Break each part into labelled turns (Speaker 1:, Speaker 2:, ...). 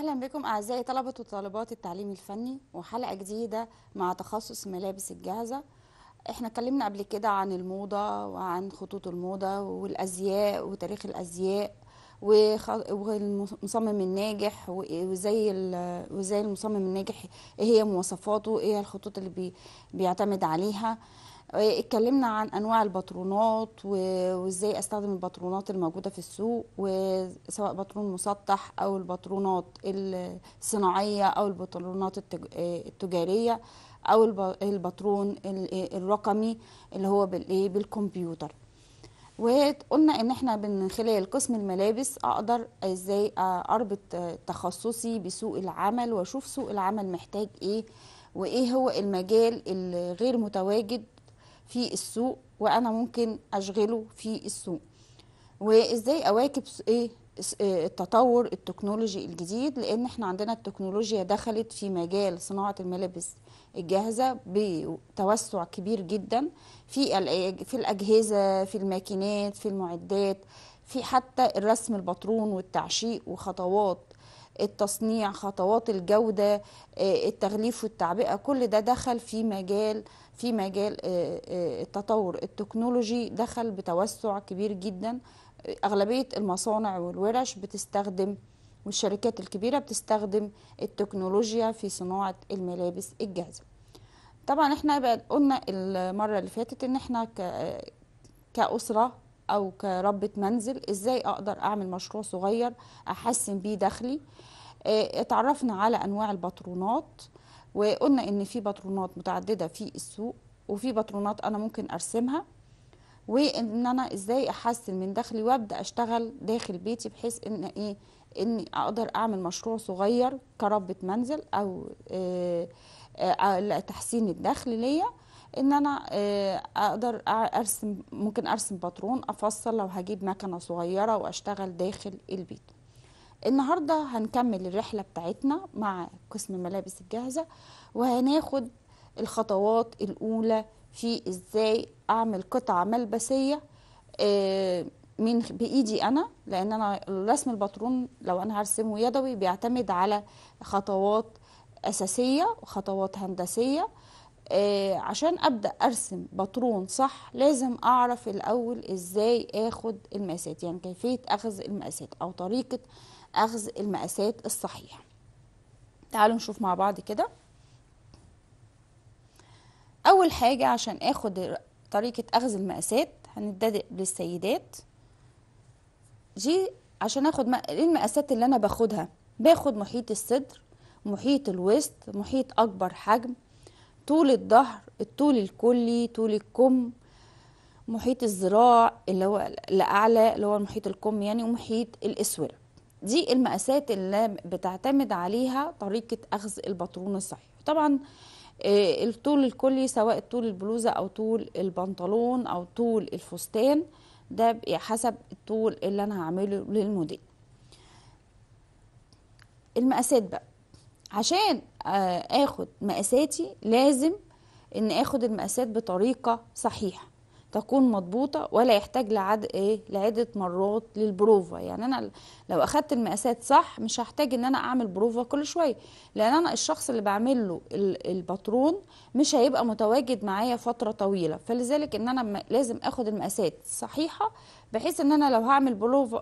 Speaker 1: أهلا بكم أعزائي طلبة وطالبات التعليم الفني وحلقة جديدة مع تخصص ملابس الجاهزة احنا اتكلمنا قبل كده عن الموضة وعن خطوط الموضة والأزياء وتاريخ الأزياء والمصمم الناجح وازاي وازاي المصمم الناجح ايه هي مواصفاته ايه هي الخطوط اللي بيعتمد عليها اتكلمنا عن انواع الباترونات وازاي استخدم الباترونات الموجوده في السوق وسواء باترون مسطح او الباترونات الصناعيه او الباترونات التجاريه او الباترون الرقمي اللي هو بالايه بالكمبيوتر وقلنا ان احنا من خلال قسم الملابس اقدر ازاي اربط تخصصي بسوق العمل واشوف سوق العمل محتاج ايه وايه هو المجال الغير متواجد في السوق وانا ممكن اشغله في السوق وازاي اواكب إيه،, ايه التطور التكنولوجي الجديد لان احنا عندنا التكنولوجيا دخلت في مجال صناعه الملابس الجاهزه بتوسع كبير جدا في في الاجهزه في الماكينات في المعدات في حتى الرسم البطرون والتعشيق وخطوات التصنيع خطوات الجوده إيه، التغليف والتعبئه كل ده دخل في مجال في مجال آه، آه، التطور التكنولوجي دخل بتوسع كبير جدا اغلبيه المصانع والورش بتستخدم والشركات الكبيره بتستخدم التكنولوجيا في صناعه الملابس الجاهزه طبعا احنا بقى قلنا المره اللي فاتت ان احنا كاسره او كربة منزل ازاي اقدر اعمل مشروع صغير احسن بيه دخلي آه، اتعرفنا على انواع الباترونات وقلنا ان في باترونات متعدده في السوق وفي باترونات انا ممكن ارسمها وان انا ازاي احسن من دخلي وابدا اشتغل داخل بيتي بحيث ان ايه اني اقدر اعمل مشروع صغير كربة منزل او آه، آه، لتحسين الدخل ليا ان انا آه، اقدر ارسم ممكن ارسم باترون افصل لو هجيب مكنه صغيره واشتغل داخل البيت النهارده هنكمل الرحله بتاعتنا مع قسم الملابس الجاهزه وهناخد الخطوات الاولى في ازاي اعمل قطعه ملبسيه آه، من بايدي انا لان انا رسم الباترون لو انا هرسمه يدوي بيعتمد على خطوات اساسيه وخطوات هندسيه آه، عشان ابدا ارسم باترون صح لازم اعرف الاول ازاي اخد المقاسات يعني كيفيه اخذ المقاسات او طريقه اخذ المقاسات الصحيحه تعالوا نشوف مع بعض كده اول حاجه عشان اخد طريقه اخذ المقاسات هنبتدئ بالسيدات جي عشان اخد إيه المقاسات اللي انا باخدها باخد محيط الصدر محيط الوسط محيط اكبر حجم طول الظهر الطول الكلي طول الكم محيط الذراع اللي هو الاعلى اللي هو محيط الكم يعني ومحيط الاسوره دي المقاسات اللي بتعتمد عليها طريقة أخذ البطرون الصحيح طبعا آه، الطول الكلي سواء طول البلوزة أو طول البنطلون أو طول الفستان ده حسب الطول اللي أنا هعمله للموديل المقاسات بقى عشان آه، آخد مقاساتي لازم إن آخد المقاسات بطريقة صحيحة تكون مضبوطة ولا يحتاج لعد ايه لعدة مرات للبروفة يعني انا لو اخدت المقاسات صح مش هحتاج ان انا اعمل بروفة كل شوية لان انا الشخص اللي بعمل له الباترون مش هيبقى متواجد معايا فترة طويلة فلذلك ان انا لازم اخد المقاسات صحيحة بحيث ان انا لو هعمل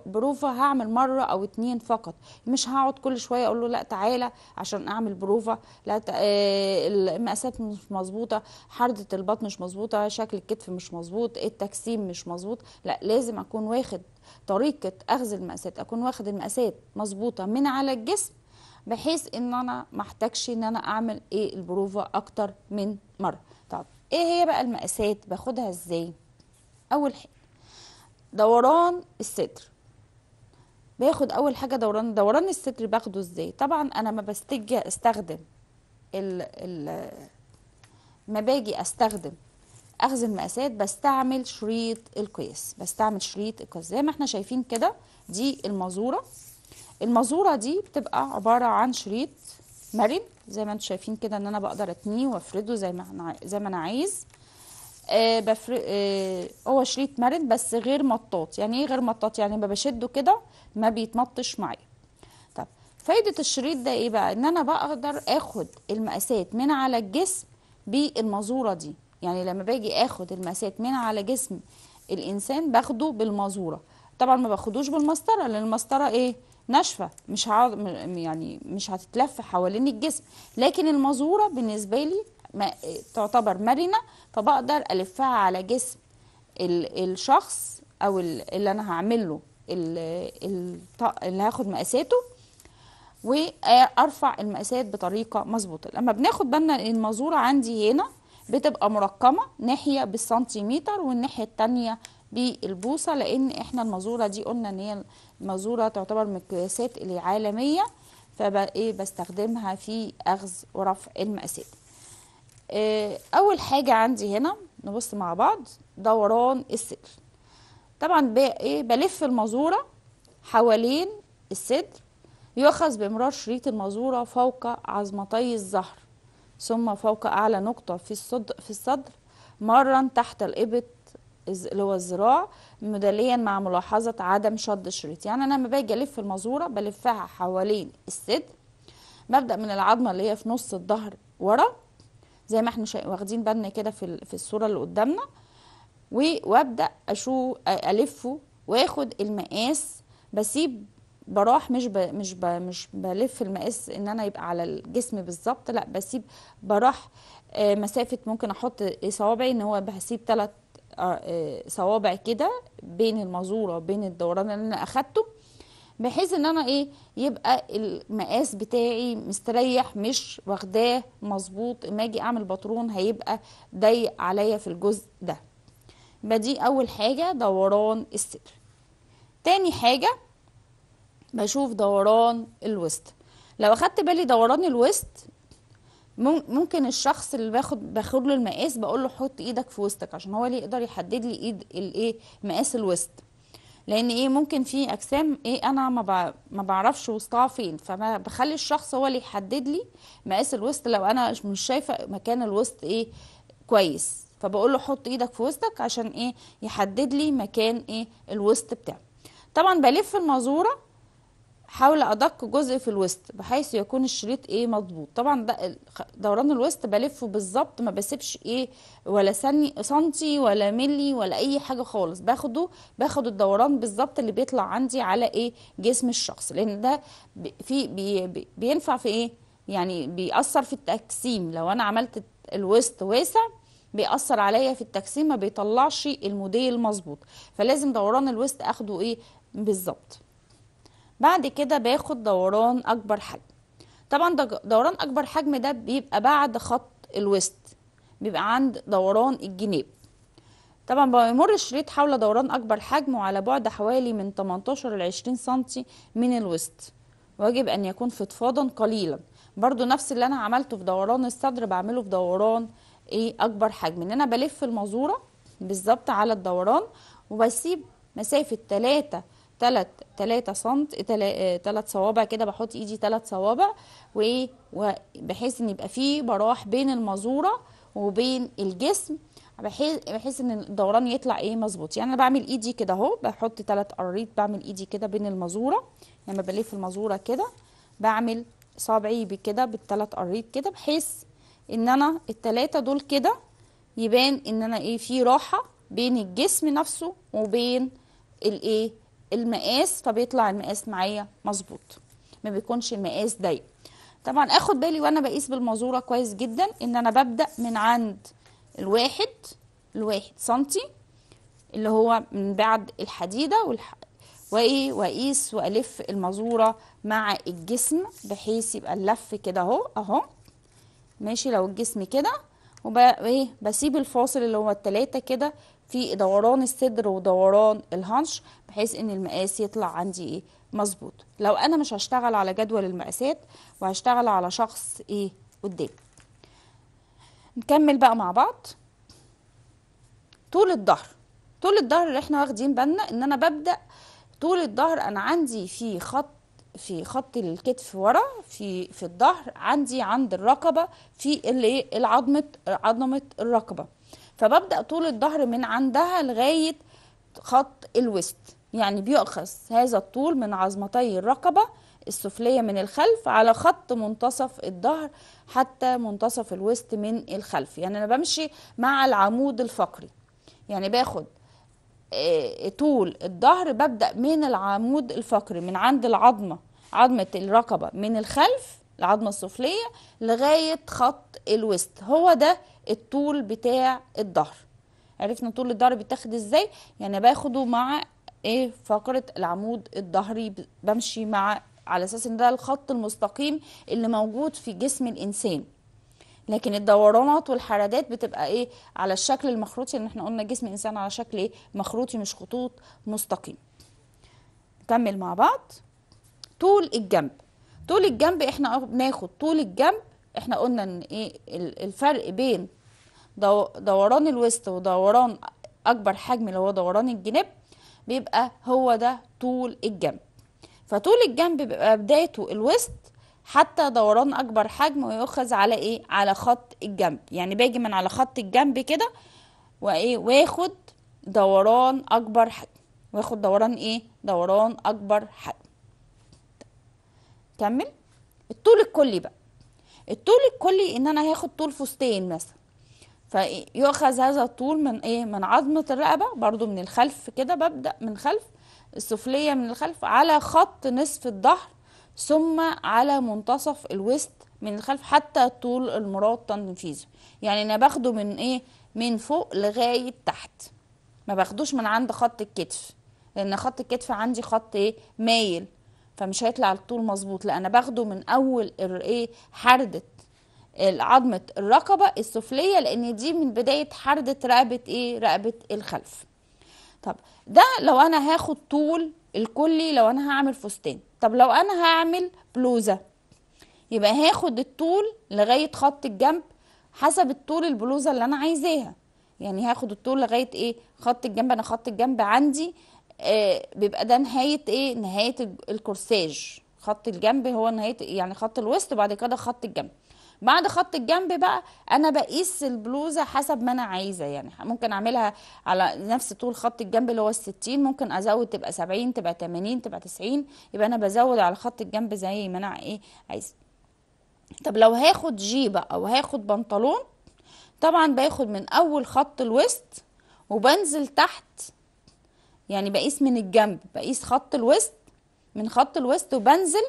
Speaker 1: بروفه هعمل مره او اتنين فقط مش هقعد كل شويه اقول له لا تعالى عشان اعمل بروفه لا ت... آه، المقاسات مش مظبوطه حرده البطن مش مظبوطه شكل الكتف مش مظبوط التكسيم مش مظبوط لا لازم اكون واخد طريقه اخذ المقاسات اكون واخد المقاسات مظبوطه من على الجسم بحيث ان انا ما احتاجش ان انا اعمل ايه البروفه اكتر من مره طب ايه هي بقى المقاسات باخدها ازاي اول حاجه دوران الصدر باخد اول حاجه دوران دوران الصدر باخده ازاي طبعا انا ما بستجي استخدم ال ال ما باجي استخدم اخذ المقاسات بستعمل شريط القياس بستعمل شريط القياس زي ما احنا شايفين كده دي المازوره المازوره دي بتبقى عباره عن شريط مرن زي ما انتم شايفين كده ان انا بقدر اتنيه وافرده زي ما زي ما انا عايز آه، بفرق آه، هو شريط مرن بس غير مطاط يعني ايه غير مطاط يعني ما بشده كده ما بيتمطش معايا طب فايده الشريط ده ايه بقى ان انا بقدر اخد المقاسات من على الجسم بالمازوره دي يعني لما باجي اخد المقاسات من على جسم الانسان باخده بالمازوره طبعا ما باخدوش بالمسطره لان المسطره ايه ناشفه مش يعني مش هتتلف حوالين الجسم لكن المازوره بالنسبه لي تعتبر مرنه فبقدر الفها على جسم الشخص او اللي انا هعمل له اللي هاخد مقاساته وارفع المقاسات بطريقه مظبوطه لما بناخد بالنا ان المازوره عندي هنا بتبقى مرقمه ناحيه بالسنتيمتر والناحيه الثانيه بالبوصه لان احنا المازوره دي قلنا ان هي المازوره تعتبر من القياسات العالميه فبستخدمها إيه، في اخذ ورفع المقاسات آه، اول حاجه عندي هنا نبص مع بعض دوران الصدر طبعا ايه بلف المازوره حوالين الصدر يؤخذ بامرار شريط المازوره فوق عظمتي الظهر ثم فوق اعلى نقطه في الصدر في الصدر مرا تحت الابط اللي هو الذراع مدليا مع ملاحظه عدم شد الشريط يعني انا لما باجي الف المازوره بلفها حوالين الصدر ببدا من العظمه اللي هي في نص الظهر ورا زي ما احنا واخدين بالنا كده في في الصوره اللي قدامنا وابدا اشو الفه واخد المقاس بسيب براح مش ب... مش ب... مش بلف المقاس ان انا يبقى على الجسم بالظبط لا بسيب براح آه، مسافه ممكن احط صوابعي ان هو بسيب ثلاث آه، آه، صوابع كده بين المزوره وبين الدوران اللي انا اخدته بحيث ان انا ايه يبقى المقاس بتاعي مستريح مش واخداه مظبوط اما اجي اعمل بطرون هيبقى ضيق عليا في الجزء ده يبقى دي اول حاجه دوران الصدر تاني حاجه بشوف دوران الوسط لو اخدت بالي دوران الوسط ممكن الشخص اللي باخد باخد له المقاس بقول له حط ايدك في وسطك عشان هو اللي يقدر يحدد لي ايد الايه مقاس الوسط لان ايه ممكن في اجسام ايه انا ما ما بعرفش وسطها فين فما بخلي الشخص هو اللي يحدد لي مقاس الوسط لو انا مش شايفه مكان الوسط ايه كويس فبقول له حط ايدك في وسطك عشان ايه يحدد لي مكان ايه الوسط بتاعه طبعا بلف المازوره حاول ادق جزء في الوسط بحيث يكون الشريط ايه مضبوط طبعا ده دوران الوسط بلفه بالظبط ما بسيبش ايه ولا سنتي ولا ملي ولا اي حاجه خالص باخده باخد الدوران بالظبط اللي بيطلع عندي على ايه جسم الشخص لان ده في بي بي بينفع في ايه يعني بيأثر في التقسيم لو انا عملت الوسط واسع بيأثر عليا في التقسيم ما بيطلعش الموديل مظبوط فلازم دوران الوسط اخده ايه بالظبط بعد كده باخد دوران اكبر حجم طبعا دوران اكبر حجم ده بيبقى بعد خط الوسط بيبقى عند دوران الجناب طبعا بيمر الشريط حول دوران اكبر حجم وعلى بعد حوالي من 18 ل 20 سم من الوسط ويجب ان يكون فضفاضا قليلا برضو نفس اللي انا عملته في دوران الصدر بعمله في دوران ايه اكبر حجم ان انا بلف المازوره بالظبط على الدوران وبسيب مسافه 3 تلات تلاتة سنت تلات صوابع كده بحط ايدي تلات صوابع وبحيث بحيث ان يبقى فيه براح بين المزورة وبين الجسم بحيث بحيث ان الدوران يطلع ايه مظبوط يعني انا بعمل ايدي كده اهو بحط تلات قريط بعمل ايدي كده بين المزورة لما يعني بلف المزورة كده بعمل صابعي بكده بالتلات قريط كده بحيث ان انا التلاتة دول كده يبان ان انا ايه في راحة بين الجسم نفسه وبين الايه المقاس فبيطلع المقاس معايا مظبوط ما بيكونش المقاس ضيق طبعا اخد بالي وانا بقيس بالمازوره كويس جدا ان انا ببدا من عند الواحد الواحد سنتي اللي هو من بعد الحديده والح... وايه واقيس والف المازوره مع الجسم بحيث يبقى اللف كده اهو اهو ماشي لو الجسم كده وبقى ايه بسيب الفاصل اللي هو التلاته كده في دوران الصدر ودوران الهنش بحيث ان المقاس يطلع عندي ايه مظبوط لو انا مش هشتغل على جدول المقاسات وهشتغل على شخص ايه قدام نكمل بقى مع بعض طول الظهر طول الظهر اللي احنا واخدين بالنا ان انا ببدا طول الظهر انا عندي في خط في خط الكتف ورا في في الظهر عندي عند الرقبه في اللي إيه؟ عظمه عظمه الرقبه فببدا طول الظهر من عندها لغايه خط الوسط يعني بيؤخذ هذا الطول من عظمتي الرقبه السفليه من الخلف على خط منتصف الظهر حتى منتصف الوسط من الخلف يعني انا بمشي مع العمود الفقري يعني باخد آه، طول الظهر ببدا من العمود الفقري من عند العظمه عظمه الرقبه من الخلف العظمة السفلية لغاية خط الوسط هو ده الطول بتاع الظهر عرفنا طول الظهر بيتاخد ازاي يعني باخده مع ايه فقرة العمود الظهري بمشي مع على اساس ان ده الخط المستقيم اللي موجود في جسم الانسان لكن الدورانات والحرادات بتبقى ايه على الشكل المخروطي ان يعني احنا قلنا جسم الانسان على شكل ايه مخروطي مش خطوط مستقيم نكمل مع بعض طول الجنب طول الجنب احنا بناخد طول الجنب احنا قلنا ان ايه الفرق بين دوران الوسط ودوران اكبر حجم اللي هو دوران الجناب بيبقى هو ده طول الجنب فطول الجنب بيبقى بدايته الوسط حتى دوران اكبر حجم ويؤخذ على ايه على خط الجنب يعني باجي من على خط الجنب كده وايه واخد دوران اكبر حجم واخد دوران ايه دوران اكبر حجم كمل الطول الكلي بقى الطول الكلي ان انا هاخد طول فستين مثلا فيؤخذ هذا الطول من ايه من عظمه الرقبه برضو من الخلف كده ببدا من خلف السفليه من الخلف على خط نصف الظهر ثم على منتصف الوسط من الخلف حتى الطول المراد تنفيذه يعني انا باخده من ايه من فوق لغايه تحت ما باخدوش من عند خط الكتف لان خط الكتف عندي خط ايه مايل فمش هيطلع الطول مظبوط لا انا باخده من اول ايه حرده عظمه الرقبه السفليه لان دي من بدايه حرده رقبه ايه رقبه الخلف طب ده لو انا هاخد طول الكلي لو انا هعمل فستان طب لو انا هعمل بلوزه يبقى هاخد الطول لغايه خط الجنب حسب الطول البلوزه اللي انا عايزاها يعني هاخد الطول لغايه ايه خط الجنب انا خط الجنب عندي آه، بيبقى ده نهايه ايه نهايه الكورساج خط الجنب هو نهايه يعني خط الوسط بعد كده خط الجنب بعد خط الجنب بقى انا بقيس البلوزه حسب ما انا عايزه يعني ممكن اعملها على نفس طول خط الجنب اللي هو الستين ممكن ازود تبقى سبعين تبقى تمانين تبقى تسعين يبقى انا بزود على خط الجنب زي ما انا ايه عايزه طب لو هاخد جيبه او هاخد بنطلون طبعا باخد من اول خط الوسط وبنزل تحت يعني بقيس من الجنب بقيس خط الوسط من خط الوسط وبنزل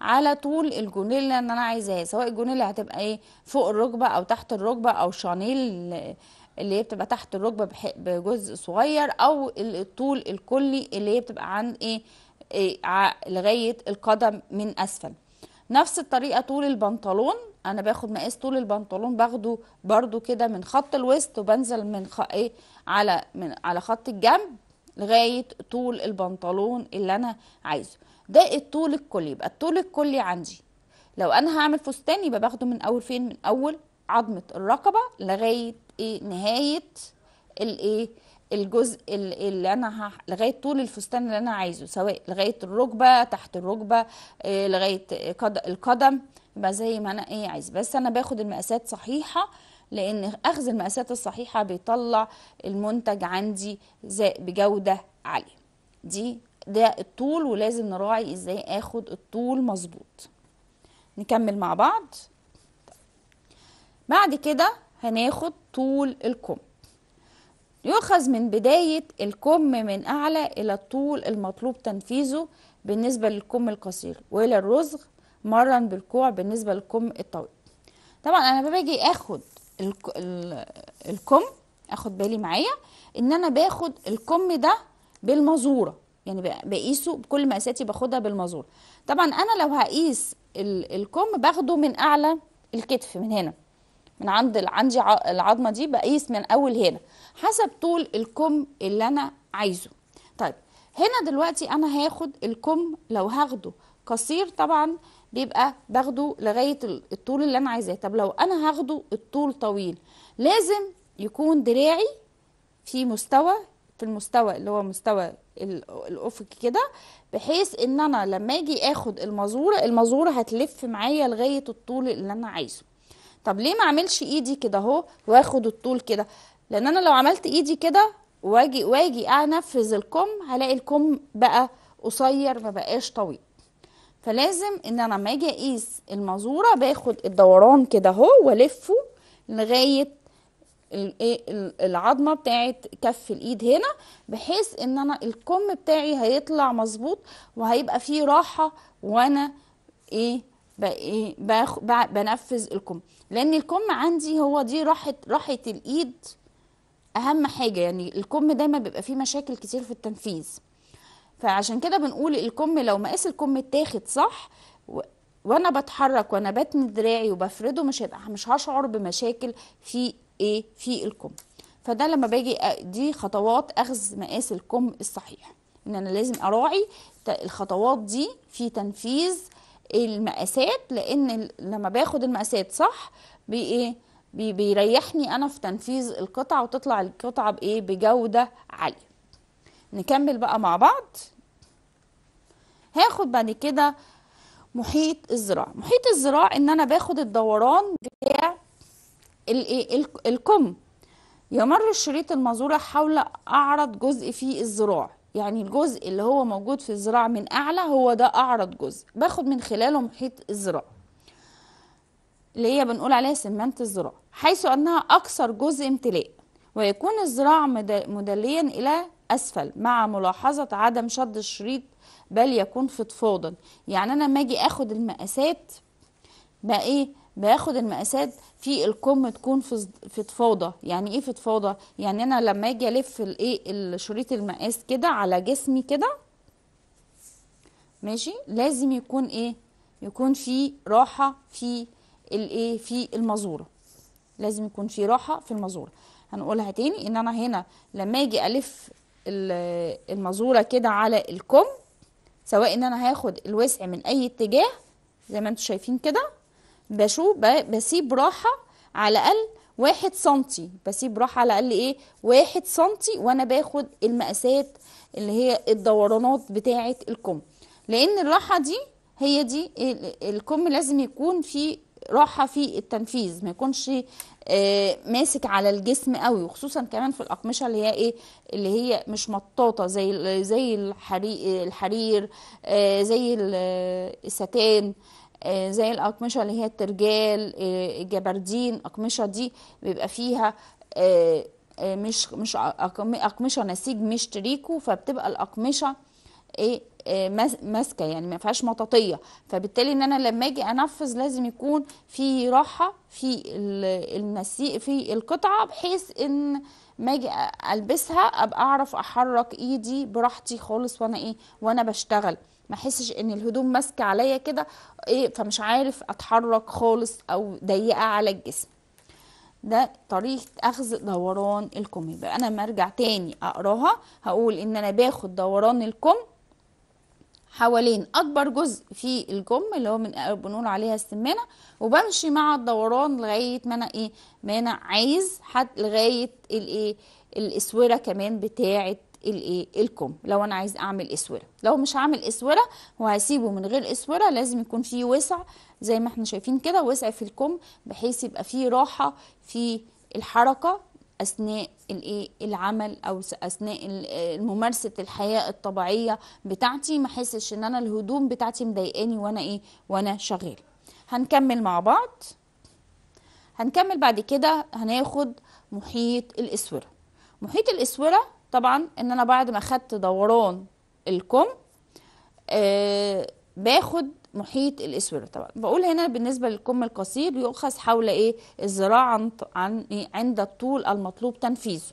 Speaker 1: على طول الجونيل اللي انا عايزاها سواء الجونيل اللي هتبقى ايه فوق الركبه او تحت الركبه او شانيل اللي هي بتبقى تحت الركبه بجزء صغير او الطول الكلي اللي هي بتبقى عن ايه, إيه لغايه القدم من اسفل نفس الطريقه طول البنطلون انا باخد مقاس طول البنطلون باخده برده كده من خط الوسط وبنزل من خ... ايه على من على خط الجنب لغايه طول البنطلون اللي انا عايزه ده الطول الكلي يبقى الطول الكلي عندي لو انا هعمل فستان يبقى باخده من اول فين من اول عظمه الرقبه لغايه ايه نهايه الايه الجزء اللي انا ه... لغايه طول الفستان اللي انا عايزه سواء لغايه الركبه تحت الركبه آه، لغايه القدم يبقى زي ما انا ايه عايز بس انا باخد المقاسات صحيحه لان اخذ المقاسات الصحيحه بيطلع المنتج عندي بجوده عاليه دي ده الطول ولازم نراعي ازاي اخد الطول مظبوط نكمل مع بعض بعد كده هناخد طول الكم يؤخذ من بداية الكم من أعلى إلى الطول المطلوب تنفيذه بالنسبة للكم القصير وإلى الرزغ مرن بالكوع بالنسبة للكم الطويل طبعا أنا باجي أخد الكم اخد بالي معايا ان انا باخد الكم ده بالمزوره يعني بقيسه بكل مقاساتي باخدها بالمزوره طبعا انا لو هقيس الكم باخده من اعلى الكتف من هنا من عند عندي العظمه دي بقيس من اول هنا حسب طول الكم اللي انا عايزه طيب هنا دلوقتي انا هاخد الكم لو هاخده قصير طبعا بيبقى باخده لغايه الطول اللي انا عايزاه طب لو انا هاخده الطول طويل لازم يكون دراعي في مستوى في المستوى اللي هو مستوى الافق كده بحيث ان انا لما اجي اخد المزوره المزوره هتلف معايا لغايه الطول اللي انا عايزه طب ليه ما اعملش ايدي كده اهو واخد الطول كده لان انا لو عملت ايدي كده واجي واجي انفذ الكم هلاقي الكم بقى قصير ما بقاش طويل فلازم ان انا لما اجي اقيس المازوره باخد الدوران كده اهو والفه لغايه إيه، العظمه بتاعه كف الايد هنا بحيث ان انا الكم بتاعي هيطلع مظبوط وهيبقى فيه راحه وانا ايه, إيه، بنفذ الكم لان الكم عندي هو دي راحه راحه الايد اهم حاجه يعني الكم دايما بيبقى فيه مشاكل كتير في التنفيذ فعشان كده بنقول الكم لو مقاس الكم اتاخد صح وانا بتحرك وانا بتني دراعي وبفرده مش مش هشعر بمشاكل في ايه في الكم فده لما باجي دي خطوات اخذ مقاس الكم الصحيح ان انا لازم اراعي الخطوات دي في تنفيذ المقاسات لان لما باخد المقاسات صح ايه بي بيريحني انا في تنفيذ القطعه وتطلع القطعه بايه بجوده عاليه نكمل بقى مع بعض هاخد بعد كده محيط الذراع محيط الذراع ان انا باخد الدوران بتاع إيه، الكم يمر الشريط المزورة حول اعرض جزء في الزراع يعني الجزء اللي هو موجود في الذراع من اعلى هو ده اعرض جزء باخد من خلاله محيط الذراع اللي هي بنقول عليها سمانه الذراع حيث انها اكثر جزء امتلاء ويكون الزراع مدليا الى أسفل مع ملاحظة عدم شد الشريط بل يكون فضفاضا يعني أنا لما أجي أخد المقاسات بقى إيه باخد المقاسات في الكم تكون فضفاضه يعني ايه فضفاضه يعني انا لما اجي الف الايه الشريط المقاس كده على جسمي كده ماشي لازم يكون ايه يكون في راحه في الايه في المزوره لازم يكون في راحه في المزوره هنقولها تاني ان انا هنا لما اجي الف المزورة كده على الكم سواء ان انا هاخد الوسع من اي اتجاه زي ما انتم شايفين كده بشوف بسيب راحة على الاقل واحد سنتي بسيب راحة على الاقل ايه واحد سنتي وانا باخد المقاسات اللي هي الدورانات بتاعة الكم لان الراحة دي هي دي الكم لازم يكون في راحة في التنفيذ ما يكونش آه، ماسك على الجسم قوي وخصوصا كمان في الاقمشه اللي هي ايه اللي هي مش مطاطه زي زي الحرير الحرير آه، زي الستان آه، زي الاقمشه اللي هي الترجال الجبردين الاقمشه دي بيبقى فيها مش مش اقمشه نسيج مش تريكو فبتبقى الاقمشه ايه آه، ماسكه يعني ما فيهاش مطاطيه فبالتالي ان انا لما اجي انفذ لازم يكون في راحه في النسيق في القطعه بحيث ان ما اجي البسها ابقى اعرف احرك ايدي براحتي خالص وانا ايه وانا بشتغل ما احسش ان الهدوم ماسكه عليا كده ايه فمش عارف اتحرك خالص او ضيقه على الجسم ده طريقه اخذ دوران الكم يبقى انا لما ارجع تاني اقراها هقول ان انا باخد دوران الكم حوالين اكبر جزء في الجم اللي هو من بنقول عليها السمانه وبمشي مع الدوران لغايه ما انا ايه ما انا عايز حد لغايه الايه الاسوره كمان بتاعه الايه الكم لو انا عايز اعمل اسوره لو مش هعمل اسوره وهسيبه من غير اسوره لازم يكون فيه وسع زي ما احنا شايفين كده وسع في الكم بحيث يبقى فيه راحه في الحركه اثناء الايه العمل او اثناء ممارسه الحياه الطبيعيه بتاعتي ما احسش ان انا الهدوم بتاعتي مضايقاني وانا ايه وانا شغاله هنكمل مع بعض هنكمل بعد كده هناخد محيط الاسوره محيط الاسوره طبعا ان انا بعد ما خدت دوران الكم آه باخد محيط الاسود طبعا بقول هنا بالنسبه للكم القصير يؤخذ حول ايه الذراع عن إيه؟ عند الطول المطلوب تنفيذه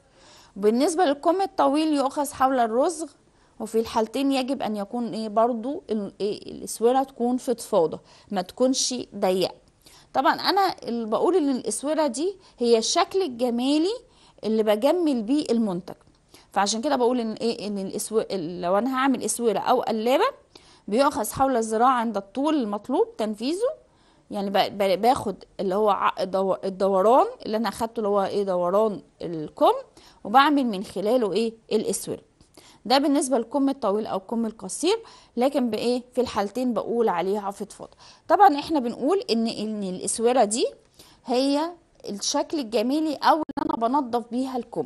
Speaker 1: بالنسبه للكم الطويل يؤخذ حول الرزغ وفي الحالتين يجب ان يكون ايه برضو إيه؟ الاسوره تكون فضفاضه ما تكونش ضيقه طبعا انا اللي بقول ان الاسوره دي هي الشكل الجمالي اللي بجمل بيه المنتج فعشان كده بقول ان ايه ان الاسو... لو انا هعمل اسوره او قلابه بيؤخذ حول الذراع عند الطول المطلوب تنفيذه يعني باخد اللي هو الدوران اللي انا اخدته اللي هو ايه دوران الكم وبعمل من خلاله ايه الاسور ده بالنسبه للكم الطويل او الكم القصير لكن بايه في الحالتين بقول عليها فضفاض طبعا احنا بنقول ان ان الاسوره دي هي الشكل الجميلي او اللي انا بنظف بيها الكم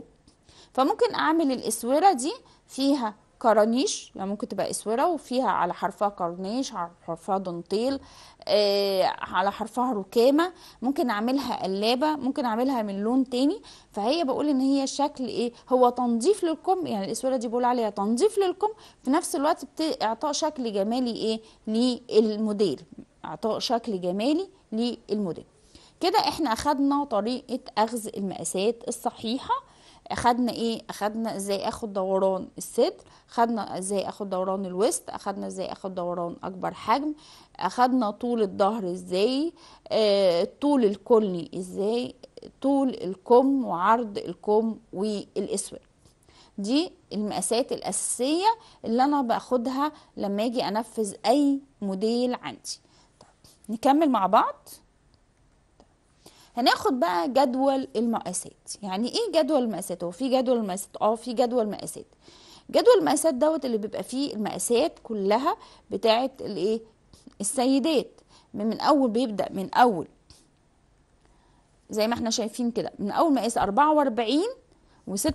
Speaker 1: فممكن اعمل الاسوره دي فيها كرانيش يعني ممكن تبقى اسوره وفيها على حرفها كرنيش على حرفها دنتيل آه على حرفها ركامه ممكن اعملها قلابه ممكن اعملها من لون تاني فهي بقول ان هي شكل ايه هو تنظيف للكم يعني الاسوره دي بقول عليها تنظيف للكم في نفس الوقت اعطاء شكل جمالي ايه للموديل اعطاء شكل جمالي للموديل كده احنا اخدنا طريقه اخذ المقاسات الصحيحه اخدنا ايه اخدنا ازاي اخد دوران الصدر اخدنا ازاي اخد دوران الوسط اخدنا ازاي اخد دوران اكبر حجم اخدنا طول الظهر ازاي آه طول الكلي ازاي طول الكم وعرض الكم والاسود دي المقاسات الاساسيه اللي انا باخدها لما اجي انفذ اي موديل عندي طيب، نكمل مع بعض هناخد بقى جدول المقاسات يعني ايه جدول المقاسات هو في جدول المقاسات اه في جدول مقاسات جدول المقاسات دوت اللي بيبقى فيه المقاسات كلها بتاعه الايه السيدات من اول بيبدا من اول زي ما احنا شايفين كده من اول مقاس 44 و46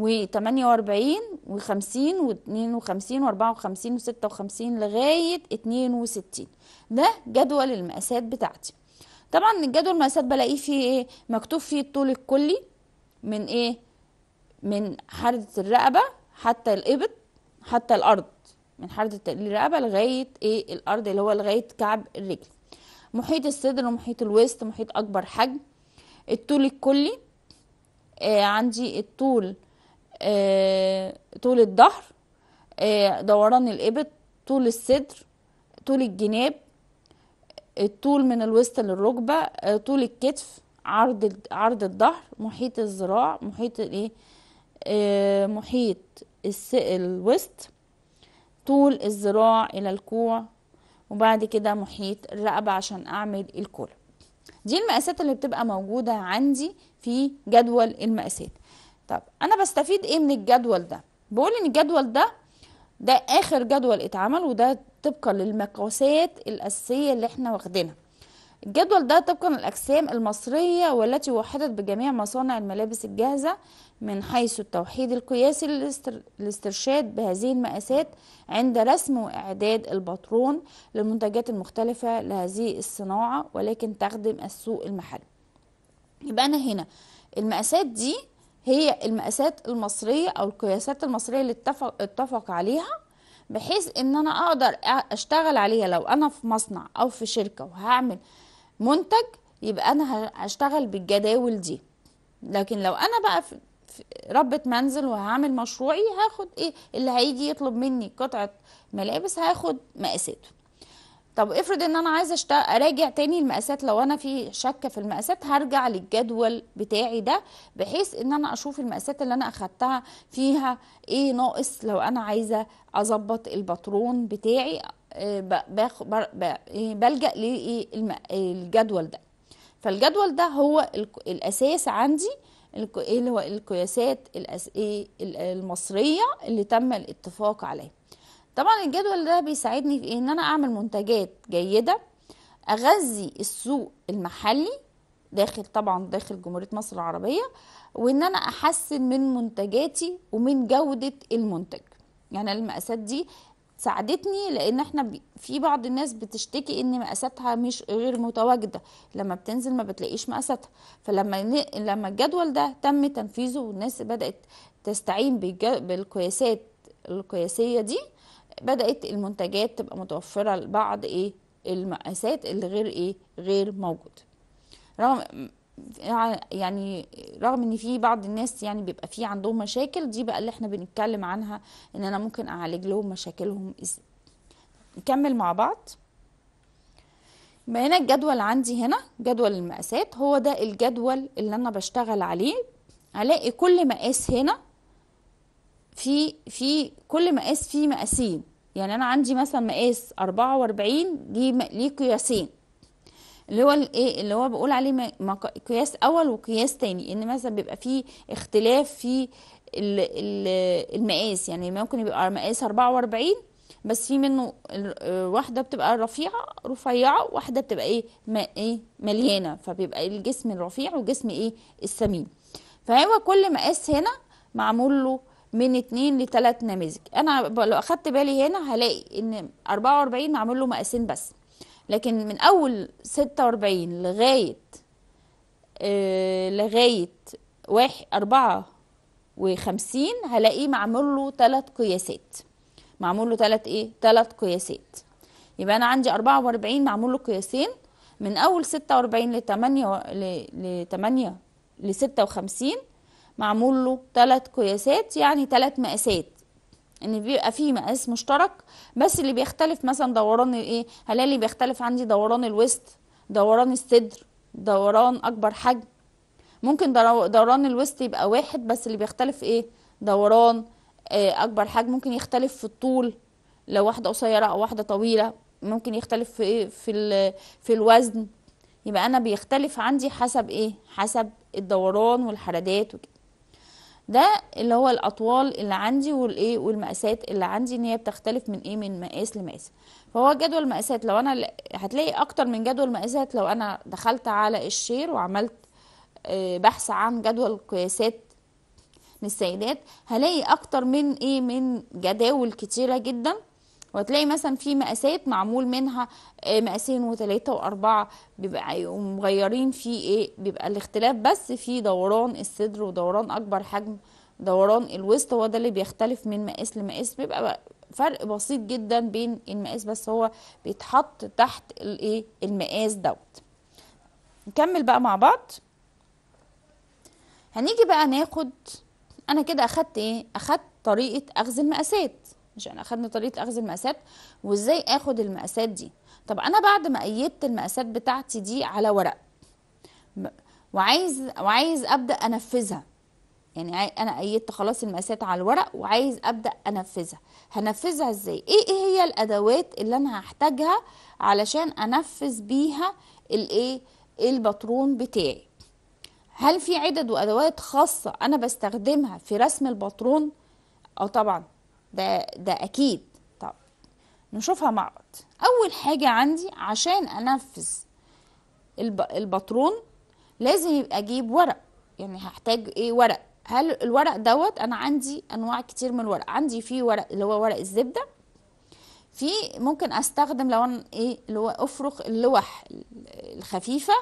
Speaker 1: و48 و50 و52 و54 و56 لغايه 62 ده جدول المقاسات بتاعتي طبعا الجدول مقاسات بلاقيه فيه ايه مكتوب فيه الطول الكلي من ايه من حردة الرقبة حتى الإبط حتى الأرض من حردة الرقبة لغاية ايه الأرض اللي هو لغاية كعب الرجل محيط الصدر ومحيط الوسط محيط أكبر حجم الطول الكلي آه عندي الطول آه طول الظهر آه دوران الإبط طول الصدر طول الجناب الطول من الوسط للركبه آه، طول الكتف عرض عرض الظهر محيط الذراع محيط الايه آه، محيط الوسط طول الذراع الى الكوع وبعد كده محيط الرقبه عشان اعمل الكولا دي المقاسات اللي بتبقى موجوده عندي في جدول المقاسات طب انا بستفيد ايه من الجدول ده بقول ان الجدول ده ده اخر جدول اتعمل وده طبقا للمقاسات الاساسيه اللي احنا واخدينها الجدول ده طبقا للاجسام المصريه والتي وحدت بجميع مصانع الملابس الجاهزه من حيث التوحيد القياسي للاسترشاد بهذه المقاسات عند رسم واعداد البطرون للمنتجات المختلفه لهذه الصناعه ولكن تخدم السوق المحلي يبقى انا هنا المقاسات دي هي المقاسات المصرية أو القياسات المصرية اللي اتفق اتفق عليها بحيث ان انا اقدر اشتغل عليها لو انا في مصنع او في شركة وهعمل منتج يبقى انا هشتغل بالجداول دي لكن لو انا بقى في ربة منزل وهعمل مشروعي هاخد ايه اللي هيجي يطلب مني قطعة ملابس هاخد مقاساته طب افرض ان انا عايزه أشت... اراجع تاني المقاسات لو انا في شك في المقاسات هرجع للجدول بتاعي ده بحيث ان انا اشوف المقاسات اللي انا اخدتها فيها ايه ناقص لو انا عايزه اظبط الباترون بتاعي آه، باخ... ب... ب... إيه، بلجا للايه الم... الجدول ده فالجدول ده هو ال... الاساس عندي إيه اللي هو القياسات الأس... إيه، المصريه اللي تم الاتفاق عليها طبعا الجدول ده بيساعدني في إيه؟ ان انا اعمل منتجات جيده اغذي السوق المحلي داخل طبعا داخل جمهوريه مصر العربيه وان انا احسن من منتجاتي ومن جوده المنتج يعني المقاسات دي ساعدتني لان احنا في بعض الناس بتشتكي ان مقاساتها مش غير متواجده لما بتنزل ما بتلاقيش مقاساتها فلما لما الجدول ده تم تنفيذه والناس بدات تستعين بالقياسات القياسيه دي بدأت المنتجات تبقى متوفرة لبعض ايه المقاسات اللي غير ايه غير موجود رغم يعني،, يعني رغم ان في بعض الناس يعني بيبقى في عندهم مشاكل دي بقى اللي احنا بنتكلم عنها ان انا ممكن اعالج لهم مشاكلهم ازاي نكمل مع بعض هنا الجدول عندي هنا جدول المقاسات هو ده الجدول اللي انا بشتغل عليه الاقي كل مقاس هنا في في كل مقاس فيه مقاسين يعني انا عندي مثلا مقاس 44 دي ليه قياسين اللي هو الايه اللي هو بقول عليه قياس اول وقياس تاني ان مثلا بيبقى فيه اختلاف في المقاس يعني ممكن يبقى مقاس 44 بس في منه آه، واحده بتبقى رفيعه رفيعه واحده بتبقى ايه ما ايه مليانه فبيبقى الجسم الرفيع وجسم ايه السمين فهو كل مقاس هنا معمول له من اتنين لتلات نماذج انا لو اخدت بالي هنا هلاقي ان اربعة واربعين معمول له مقاسين بس لكن من اول ستة واربعين لغاية آه لغاية واحد اربعة وخمسين هلاقيه معمول له تلات قياسات معمول له تلات ايه تلات قياسات يبقى انا عندي اربعة واربعين معمول له قياسين من اول ستة واربعين لتمانية لتمانية لستة وخمسين معمول له ثلاث قياسات يعني ثلاث مقاسات ان بيبقى فيه مقاس مشترك بس اللي بيختلف مثلا دوران الايه هلاقي اللي بيختلف عندي دوران الوسط دوران الصدر دوران اكبر حجم ممكن دوران الوسط يبقى واحد بس اللي بيختلف ايه دوران آه اكبر حجم ممكن يختلف في الطول لو واحده قصيره او واحده طويله ممكن يختلف في ايه في في الوزن يبقى انا بيختلف عندي حسب ايه حسب الدوران والحردات وكده ده اللي هو الاطوال اللي عندي والايه والمقاسات اللي عندي ان هي بتختلف من ايه من مقاس لمقاس فهو جدول مقاسات لو انا هتلاقي اكتر من جدول مقاسات لو انا دخلت على الشير وعملت آه، بحث عن جدول قياسات للسيدات هلاقي اكتر من ايه من جداول كتيره جدا وتلاقي مثلا في مقاسات معمول منها آه، مقاسين وثلاثة وأربعة بيبقى مغيرين في إيه بيبقى الاختلاف بس في دوران الصدر ودوران أكبر حجم دوران الوسط هو ده اللي بيختلف من مقاس لمقاس بيبقى فرق بسيط جدا بين المقاس بس هو بيتحط تحت الايه المقاس دوت نكمل بقى مع بعض هنيجي بقى ناخد انا كده اخدت ايه اخدت طريقه اخذ المقاسات عشان اخدنا طريقه اخذ المقاسات وازاي اخد المقاسات دي طب انا بعد ما قيدت المقاسات بتاعتي دي على ورق وعايز وعايز ابدا انفذها يعني انا قيدت خلاص المقاسات على الورق وعايز ابدا انفذها هنفذها ازاي ايه ايه هي الادوات اللي انا هحتاجها علشان انفذ بيها الايه الباترون بتاعي هل في عدد وادوات خاصه انا بستخدمها في رسم الباترون اه طبعا ده ده اكيد طب نشوفها مع بعض اول حاجه عندي عشان انفذ الباترون لازم يبقى اجيب ورق يعني هحتاج ايه ورق هل الورق دوت انا عندي انواع كتير من الورق عندي في ورق اللي هو ورق الزبده في ممكن استخدم لو انا ايه اللي هو افرخ اللوح الخفيفه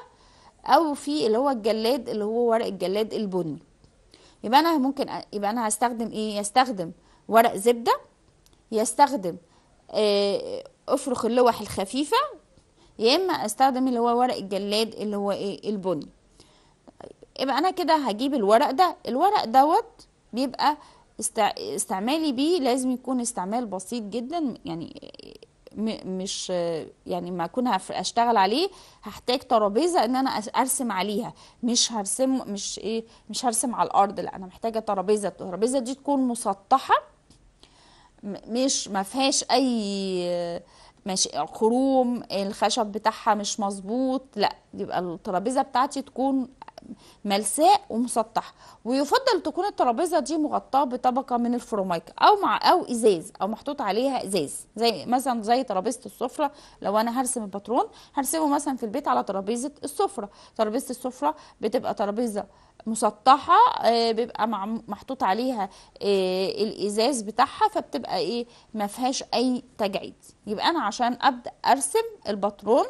Speaker 1: او في اللي هو الجلاد اللي هو ورق الجلاد البني يبقى انا ممكن يبقى انا هستخدم ايه يستخدم ورق زبدة يستخدم آه، افرخ اللوح الخفيفة يا اما استخدم اللي هو ورق الجلاد اللي هو ايه البني يبقى انا كده هجيب الورق ده الورق دوت بيبقى استعمالي بيه لازم يكون استعمال بسيط جدا يعني مش يعني ما اكون اشتغل عليه هحتاج ترابيزه ان انا ارسم عليها مش هرسم مش ايه مش هرسم على الارض لا انا محتاجه ترابيزه الترابيزه دي تكون مسطحه مش ما فيهاش اي ماشي خروم الخشب بتاعها مش مظبوط لا يبقى الترابيزه بتاعتي تكون ملساء ومسطح ويفضل تكون الترابيزه دي مغطاه بطبقه من الفورمايك او مع او ازاز او محطوط عليها ازاز زي مثلا زي ترابيزه السفره لو انا هرسم الباترون هرسمه مثلا في البيت على ترابيزه السفره ترابيزه السفره بتبقى ترابيزه مسطحه آه، بيبقى محطوط عليها آه، الازاز بتاعها فبتبقى ايه ما فيهاش اي تجعيد يبقى انا عشان ابدا ارسم الباترون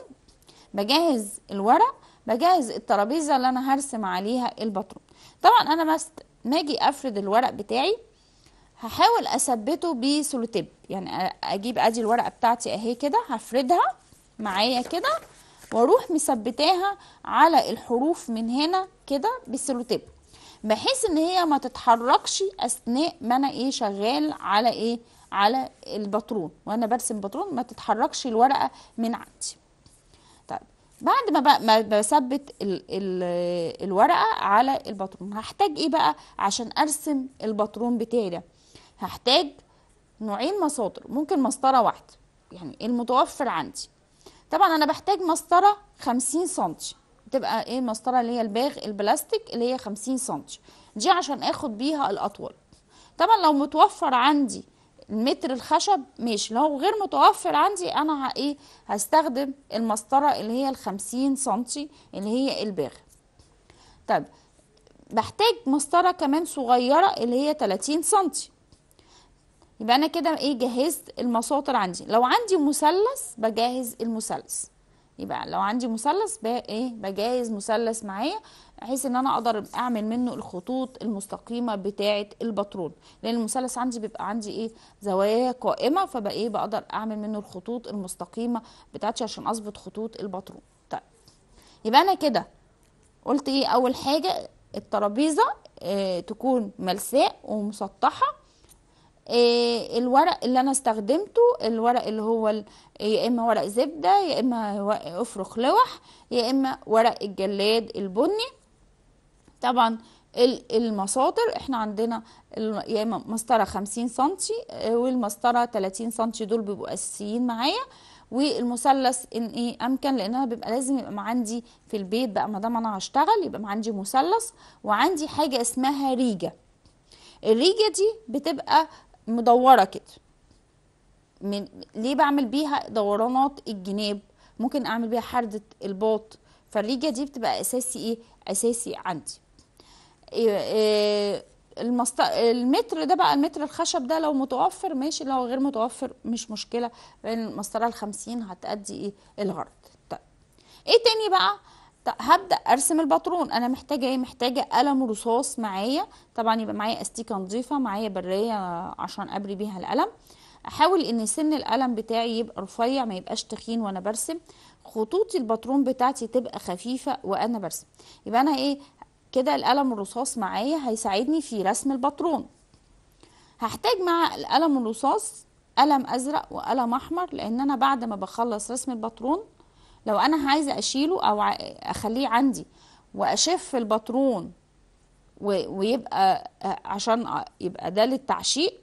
Speaker 1: بجهز الورق بجهز الترابيزه اللي انا هرسم عليها الباترون طبعا انا ما اجي افرد الورق بتاعي هحاول اثبته بسولوتيب يعني اجيب ادي الورقه بتاعتي اهي كده هفردها معايا كده واروح مثبتاها على الحروف من هنا كده بسولوتيب بحيث ان هي ما تتحركش اثناء ما انا ايه شغال على ايه على الباترون وانا برسم باترون ما تتحركش الورقه من عندي بعد ما, بقى بثبت الورقه على الباترون هحتاج ايه بقى عشان ارسم الباترون بتاعي ده هحتاج نوعين مساطر ممكن مسطره واحده يعني المتوفر عندي طبعا انا بحتاج مسطره 50 سم تبقى ايه المسطره اللي هي الباغ البلاستيك اللي هي 50 سم دي عشان اخد بيها الاطول طبعا لو متوفر عندي متر الخشب ماشي لو غير متوفر عندي انا ايه هستخدم المسطره اللي هي الخمسين سنتي اللي هي الباغ طب بحتاج مسطره كمان صغيره اللي هي تلاتين سنتي يبقى انا كده ايه جهزت المساطر عندي لو عندي مثلث بجهز المثلث يبقى لو عندي مثلث ايه بجهز مثلث معايا بحيث ان انا اقدر اعمل منه الخطوط المستقيمه بتاعه الباترون لان المثلث عندي بيبقى عندي ايه زوايا قائمه فبقى ايه بقدر اعمل منه الخطوط المستقيمه بتاعتي عشان اظبط خطوط الباترون طيب يبقى انا كده قلت ايه اول حاجه الترابيزه آه تكون ملساء ومسطحه آه الورق اللي انا استخدمته الورق اللي هو يا اما ورق زبده يا اما افرخ لوح يا اما ورق الجلاد البني طبعا المساطر احنا عندنا يا اما مسطره 50 سم آه، والمسطره 30 سم دول بيبقوا اساسيين معايا والمثلث ان ايه امكن لان انا بيبقى لازم يبقى عندي في البيت بقى ما دام انا هشتغل يبقى عندي مثلث وعندي حاجه اسمها ريجه الريجه دي بتبقى مدوره كده من ليه بعمل بيها دورانات الجناب ممكن اعمل بيها حرده الباط فالريجه دي بتبقى اساسي ايه اساسي عندي إيه، إيه، المست... المتر ده بقى المتر الخشب ده لو متوفر ماشي لو غير متوفر مش مشكله لان المسطره ال 50 هتأدي ايه الغرض طيب ايه تاني بقى هبدا ارسم الباترون انا محتاجه ايه محتاجه قلم رصاص معايا طبعا يبقى معايا استيكه نظيفه معايا بريه عشان ابري بيها القلم احاول ان سن القلم بتاعي يبقى رفيع ما يبقاش تخين وانا برسم خطوط الباترون بتاعتي تبقى خفيفه وانا برسم يبقى انا ايه كده القلم الرصاص معايا هيساعدني في رسم الباترون هحتاج مع القلم الرصاص قلم ازرق وقلم احمر لان انا بعد ما بخلص رسم الباترون لو انا عايزه اشيله او اخليه عندي واشف الباترون ويبقى عشان يبقى ده للتعشيق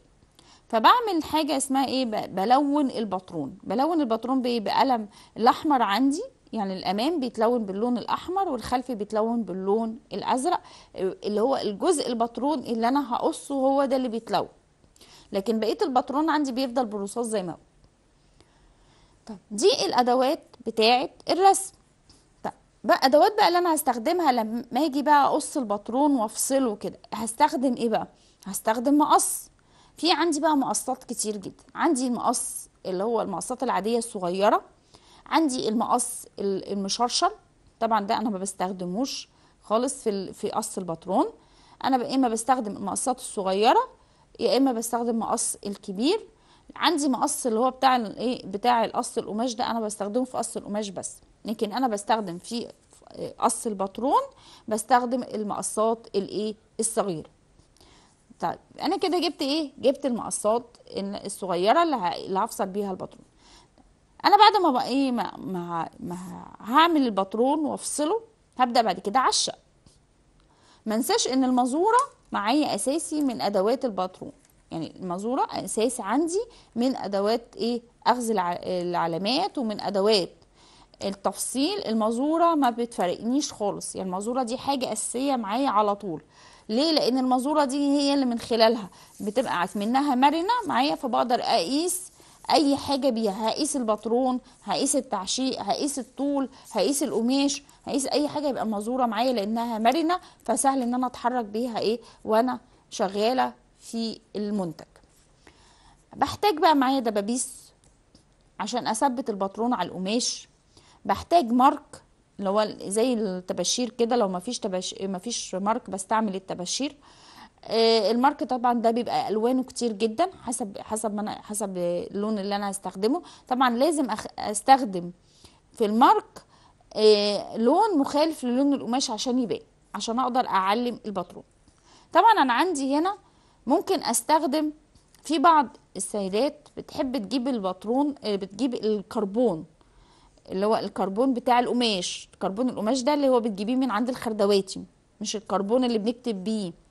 Speaker 1: فبعمل حاجه اسمها ايه بلون الباترون بلون الباترون بايه بقلم الاحمر عندي يعني الامام بيتلون باللون الاحمر والخلفي بيتلون باللون الازرق اللي هو الجزء البطرون اللي انا هقصه هو ده اللي بيتلون لكن بقيه البطرون عندي بيفضل بالرصاص زي ما هو طب دي الادوات بتاعه الرسم طب بقى ادوات بقى اللي انا هستخدمها لما اجي بقى اقص البطرون وافصله كده هستخدم ايه بقى هستخدم مقص في عندي بقى مقصات كتير جدا عندي المقص اللي هو المقصات العاديه الصغيره عندي المقص المشرشر طبعا ده انا ما بستخدموش خالص في في قص الباترون انا يا اما بستخدم المقصات الصغيره يا اما بستخدم مقص الكبير عندي مقص اللي هو بتاع الايه بتاع القص القماش ده انا بستخدمه في قص القماش بس لكن انا بستخدم في قص الباترون بستخدم المقصات الايه الصغيره طيب انا كده جبت ايه جبت المقصات الصغيره اللي هفصل بيها الباترون انا بعد ما بقى ايه ما, ما, ما هعمل الباترون وافصله هبدا بعد كده اعشق ما انساش ان المزوره معايا اساسي من ادوات الباترون يعني المزوره اساسي عندي من ادوات ايه اخذ العلامات ومن ادوات التفصيل المزوره ما بتفرقنيش خالص يعني المزوره دي حاجه اساسيه معايا على طول ليه لان المزوره دي هي اللي من خلالها بتبقى منها مرنه معايا فبقدر اقيس اي حاجه بيها هقيس البطرون هقيس التعشيق هقيس الطول هقيس القماش هقيس اي حاجه يبقى مزوره معايا لانها مرنه فسهل ان انا اتحرك بيها ايه وانا شغاله في المنتج بحتاج بقى معايا دبابيس عشان اثبت البطرون على القماش بحتاج مارك اللي هو زي التباشير كده لو مفيش تبش... مفيش مارك بستعمل التباشير آه، المارك طبعا ده بيبقى الوانه كتير جدا حسب حسب ما انا حسب اللون اللي انا هستخدمه طبعا لازم استخدم في المارك آه، لون مخالف للون القماش عشان يبان عشان اقدر اعلم الباترون طبعا انا عندي هنا ممكن استخدم في بعض السيدات بتحب تجيب الباترون آه، بتجيب الكربون اللي هو الكربون بتاع القماش كربون القماش ده اللي هو بتجيبيه من عند الخردواتي مش الكربون اللي بنكتب بيه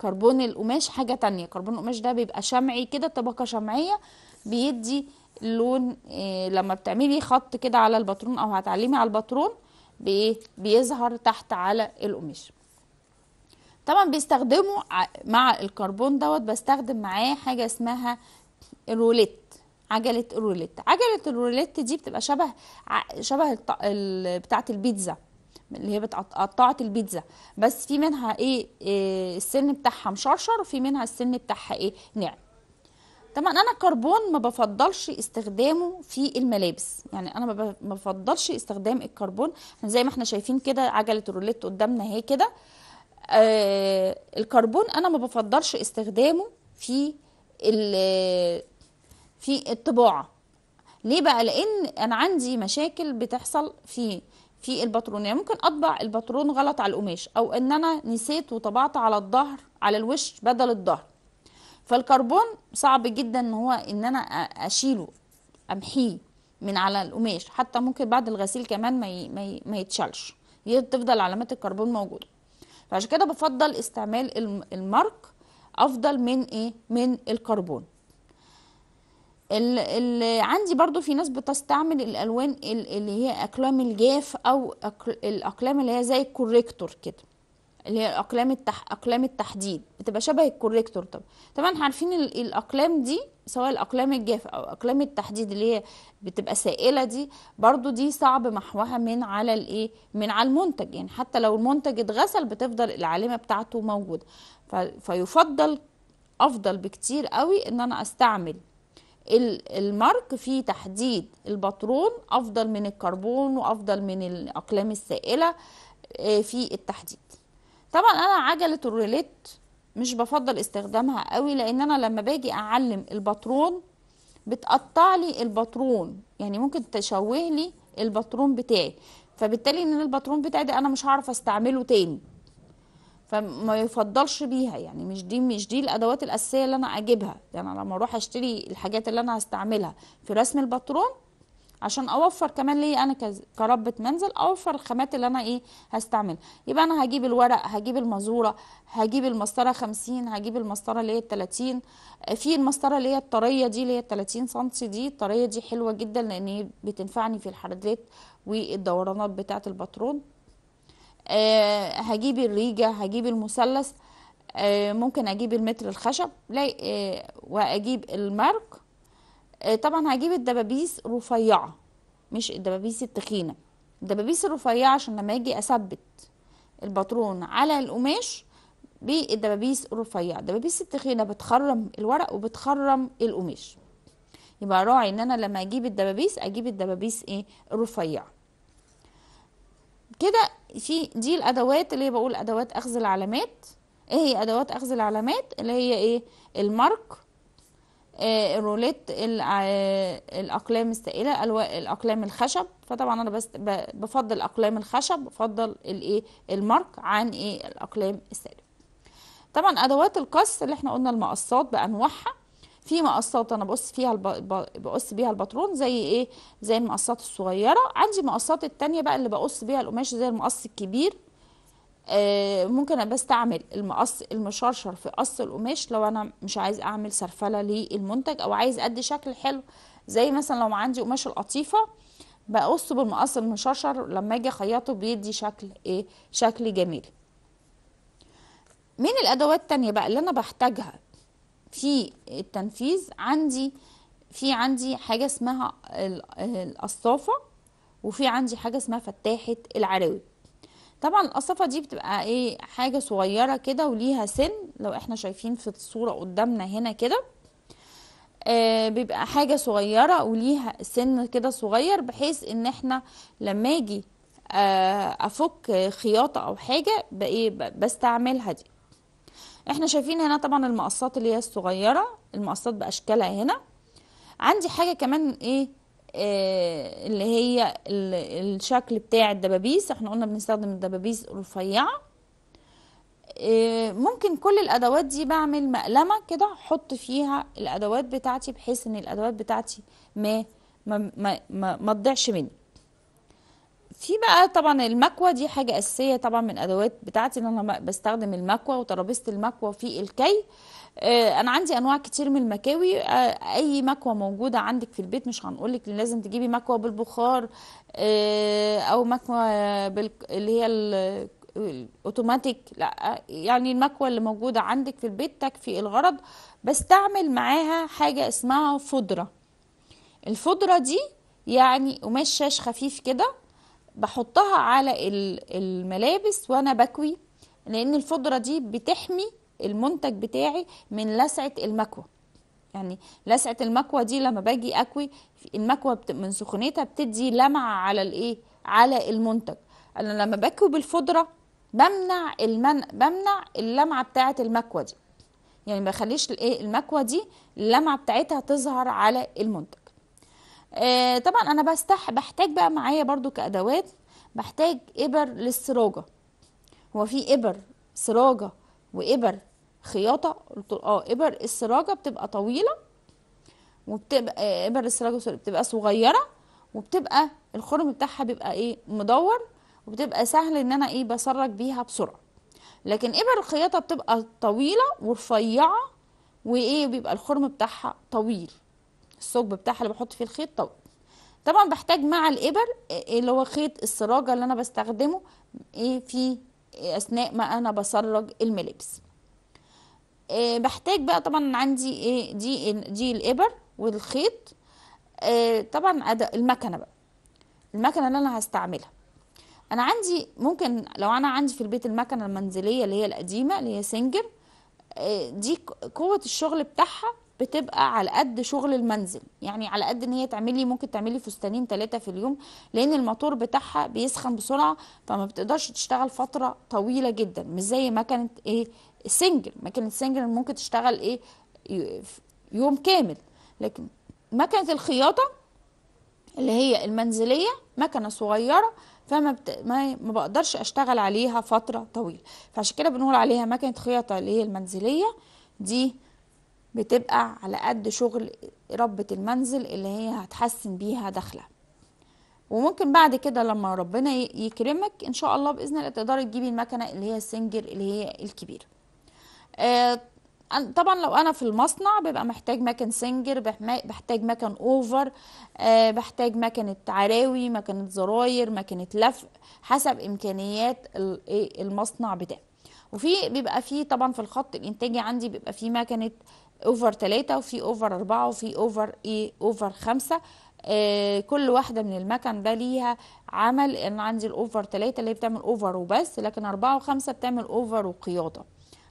Speaker 1: كربون القماش حاجه تانية كربون القماش ده بيبقى شمعي كده طبقه شمعيه بيدي لون إيه لما بتعملي خط كده على الباترون او هتعلمي على الباترون بايه بيظهر تحت على القماش طبعا بيستخدموا مع الكربون دوت بستخدم معاه حاجه اسمها روليت عجله الروليت عجله الروليت دي بتبقى شبه شبه بتاعه البيتزا اللي هي قطعت البيتزا بس في منها ايه, إيه السن بتاعها مشرشر وفي منها السن بتاعها ايه ناعم طبعا انا الكربون ما بفضلش استخدامه في الملابس يعني انا ما بفضلش استخدام الكربون زي ما احنا شايفين كده عجله الروليت قدامنا اهي كده آه الكربون انا ما بفضلش استخدامه في في الطباعه ليه بقى لان انا عندي مشاكل بتحصل في في الباترون يعني ممكن اطبع الباترون غلط على القماش او ان انا نسيت وطبعت على الظهر على الوش بدل الظهر فالكربون صعب جدا ان هو ان انا اشيله امحيه من على القماش حتى ممكن بعد الغسيل كمان ما ما ما يتشالش تفضل علامات الكربون موجوده فعشان كده بفضل استعمال المارك افضل من ايه من الكربون اللي عندي برضو في ناس بتستعمل الالوان اللي هي اقلام الجاف او الاقلام اللي هي زي الكوريكتور كده اللي هي اقلام التح... اقلام التحديد بتبقى شبه الكوريكتور طب طبعا عارفين الاقلام دي سواء الاقلام الجاف او اقلام التحديد اللي هي بتبقى سائله دي برضو دي صعب محوها من على الايه من على المنتج يعني حتى لو المنتج اتغسل بتفضل العلامه بتاعته موجوده ف... فيفضل افضل بكتير قوي ان انا استعمل المارك في تحديد البطرون افضل من الكربون وافضل من الاقلام السائله آه، في التحديد طبعا انا عجله الريليت مش بفضل استخدامها قوي لان انا لما باجي اعلم البطرون بتقطع لي البطرون يعني ممكن تشوه لي البطرون بتاعي فبالتالي ان البطرون بتاعي ده انا مش هعرف استعمله تاني فما يفضلش بيها يعني مش دي مش دي الادوات الاساسيه اللي انا اجيبها يعني انا لما اروح اشتري الحاجات اللي انا هستعملها في رسم الباترون عشان اوفر كمان ليا انا كربة منزل اوفر الخامات اللي انا ايه هستعملها يبقى انا هجيب الورق هجيب المزورة هجيب المسطرة خمسين هجيب المسطرة اللي هي التلاتين في المسطرة اللي هي الطرية دي اللي هي التلاتين سنتي دي الطرية دي حلوة جدا لان بتنفعني في الحردات والدورانات بتاعة الباترون آه، هجيب الريجة هجيب المثلث آه، ممكن اجيب المتر الخشب آه، واجيب المرق طبعا هجيب الدبابيس رفيعة مش الدبابيس التخينة الدبابيس الرفيعة عشان لما اجي اثبت الباترون على القماش بالدبابيس الرفيعة الدبابيس التخينة بتخرم الورق وبتخرم القماش يبقى راعي ان انا لما اجيب الدبابيس اجيب الدبابيس ايه الرفيعه كده في دي الادوات اللي هي بقول ادوات اخذ العلامات ايه هي ادوات اخذ العلامات اللي هي ايه المارك آه الروليت آه الاقلام السائله الاقلام الخشب فطبعا انا بس بفضل اقلام الخشب بفضل الايه المارك عن ايه الاقلام السائله طبعا ادوات القص اللي احنا قلنا المقصات بانواعها في مقصات انا بقص فيها الب... بقص بيها الباترون زي ايه زي المقصات الصغيره عندي مقصات التانية بقى اللي بقص بيها القماش زي المقص الكبير آه ممكن بستعمل المقص المشرشر في قص القماش لو انا مش عايز اعمل سرفله للمنتج او عايز ادي شكل حلو زي مثلا لو عندي قماش القطيفه بقصه بالمقص المشرشر لما اجي اخيطه بيدي شكل ايه شكل جميل من الادوات التانية بقى اللي انا بحتاجها في التنفيذ عندي في عندي حاجه اسمها القصافه وفي عندي حاجه اسمها فتاحه العراوي طبعا القصافه دي بتبقى ايه حاجه صغيره كده وليها سن لو احنا شايفين في الصوره قدامنا هنا كده آه بيبقى حاجه صغيره وليها سن كده صغير بحيث ان احنا لما اجي آه افك خياطه او حاجه بايه بستعملها دي احنا شايفين هنا طبعا المقصات اللي هي الصغيره المقصات باشكالها هنا عندي حاجه كمان ايه آه اللي هي الشكل بتاع الدبابيس احنا قلنا بنستخدم الدبابيس الرفيعه آه ممكن كل الادوات دي بعمل مقلمه كده احط فيها الادوات بتاعتي بحيث ان الادوات بتاعتي ما ما ما, ما تضيعش مني في بقى طبعا المكوة دي حاجة أساسية طبعا من أدوات بتاعتي إن أنا بستخدم المكوة وترابيزة المكوة في الكي آه، أنا عندي أنواع كتير من المكاوي آه، أي مكوة موجودة عندك في البيت مش لك لازم تجيبي مكوة بالبخار آه، أو مكوة بال... اللي هي ال... الاوتوماتيك لا يعني المكوه اللي موجوده عندك في البيت تكفي الغرض بستعمل معاها حاجه اسمها فودره الفودره دي يعني قماش شاش خفيف كده بحطها على الملابس وانا بكوي لان الفضره دي بتحمي المنتج بتاعي من لسعه المكوى يعني لسعه المكوى دي لما باجي اكوي المكوى من سخونيتها بتدي لمعه على الايه على المنتج انا لما بكوي بالفضره بمنع المن... بمنع اللمعه بتاعه المكوى دي يعني ما بخليش الايه المكوى دي اللمعه بتاعتها تظهر على المنتج آه، طبعا انا بستح بحتاج بقى معايا برضو كادوات بحتاج ابر للسراجه هو في ابر سراجه وابر خياطه قلت اه ابر السراجه بتبقى طويله وبتبقى آه، ابر السراجه بتبقى صغيره وبتبقى الخرم بتاعها بيبقى ايه مدور وبتبقى سهل ان انا ايه بسرج بيها بسرعه لكن ابر الخياطه بتبقى طويله ورفيعه وايه بيبقى الخرم بتاعها طويل الثقب بتاعها اللي بحط فيه الخيط طويل طبعا بحتاج مع الإبر إيه اللي هو خيط السراجة اللي أنا بستخدمه إيه في أثناء ما أنا بسرج الملابس إيه بحتاج بقى طبعا عندي إيه دي دي الإبر والخيط إيه طبعا المكنة بقى المكنة اللي أنا هستعملها أنا عندي ممكن لو أنا عندي في البيت المكنة المنزلية اللي هي القديمة اللي هي سنجر إيه دي قوة الشغل بتاعها بتبقى على قد شغل المنزل يعني على قد ان هي تعملي ممكن تعملي فستانين ثلاثه في اليوم لان الموتور بتاعها بيسخن بسرعه فما بتقدرش تشتغل فتره طويله جدا مش زي مكنه ايه سنجل مكنه سنجل ممكن تشتغل ايه يوم كامل لكن مكنه الخياطه اللي هي المنزليه مكنه صغيره فما بت... ما... ما بقدرش اشتغل عليها فتره طويله فعشان كده بنقول عليها مكنه خياطه اللي هي المنزليه دي بتبقى على قد شغل ربة المنزل اللي هي هتحسن بيها دخلها وممكن بعد كده لما ربنا يكرمك ان شاء الله باذن الله تقدري تجيبي المكنه اللي هي السنجر اللي هي الكبيره آه، طبعا لو انا في المصنع بيبقى محتاج مكن سنجر بحتاج مكن اوفر آه، بحتاج مكنه عراوي مكنه زراير مكنه لف حسب امكانيات إيه، المصنع بتاعي وفي بيبقى فيه طبعا في الخط الانتاجي عندي بيبقى فيه مكنه اوفر 3 وفي اوفر 4 وفي اوفر ايه اوفر 5 آه كل واحدة من المكن ده ليها عمل ان عندي الاوفر 3 اللي بتعمل اوفر وبس لكن 4 و5 بتعمل اوفر وقيادة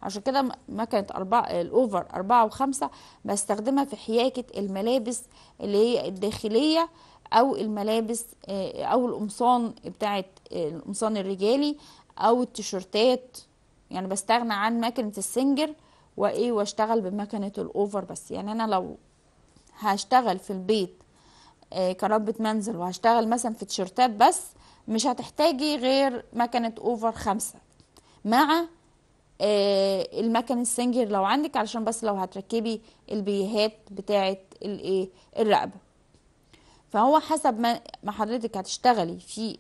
Speaker 1: عشان كده مكنة أربعة الأوفر أربعة وخمسة بستخدمها في حياكة الملابس اللي هي الداخلية أو الملابس آه، أو القمصان بتاعت آه، القمصان الرجالي أو التيشيرتات يعني بستغنى عن مكنة السنجر وايه واشتغل بمكنه الاوفر بس يعني انا لو هشتغل في البيت آه، كربة منزل وهشتغل مثلا في تيشرتات بس مش هتحتاجي غير مكنة اوفر خمسة مع آه، المكن السنجر لو عندك علشان بس لو هتركبي البيهات بتاعة الرقبة فهو حسب ما حضرتك هتشتغلي في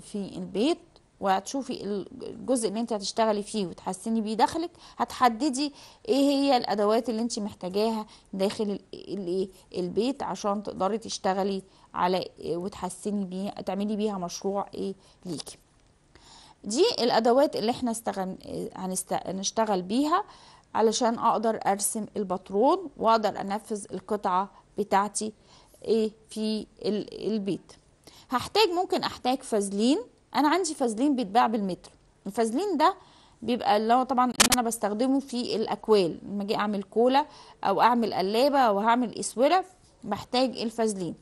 Speaker 1: في البيت وهتشوفي الجزء اللي انت هتشتغلي فيه وتحسني بيه دخلك هتحددي ايه هي الادوات اللي انت محتاجاها داخل البيت عشان تقدري تشتغلي على إيه وتحسني بيه تعملي بيها مشروع ايه ليكي دي الادوات اللي احنا استغن... هنشتغل بيها علشان اقدر ارسم الباترون واقدر انفذ القطعه بتاعتي ايه في البيت هحتاج ممكن احتاج فازلين انا عندي فازلين بيتباع بالمتر الفازلين ده بيبقى اللي هو طبعا ان انا بستخدمه في الاكوال لما اجي اعمل كولا او اعمل قلابه او هعمل اسوره بحتاج الفازلين